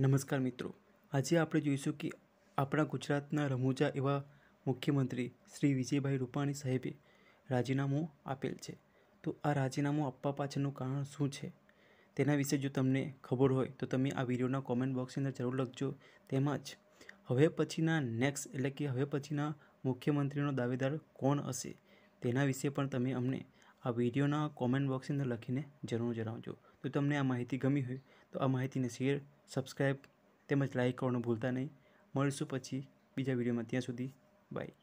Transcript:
નમસ્કાર મિત્રો આજે આપણે જોઈશું કે આપણા ગુજરાતના રમૂજા એવા મુખ્યમંત્રી શ્રી વિજયભાઈ રૂપાણી સાહેબે રાજીનામું આપેલ છે તો આ રાજીનામું આપવા પાછળનું કારણ શું છે તેના વિશે જો તમને ખબર હોય તો તમે આ વિડીયોના કોમેન્ટ બોક્સની અંદર જરૂર લખજો તેમજ હવે પછીના નેક્સ્ટ એટલે કે હવે પછીના મુખ્યમંત્રીનો દાવેદાર કોણ હશે તેના વિશે પણ તમે અમને આ વિડીયોના કોમેન્ટ બોક્સની અંદર લખીને જરૂર જણાવજો તો તમને આ માહિતી ગમી હોય તો આ માહિતીને શેર સબસ્ક્રાઈબ તેમજ લાઇક કરવાનું ભૂલતા નહીં મળીશું પછી બીજા વિડીયોમાં ત્યાં સુધી બાય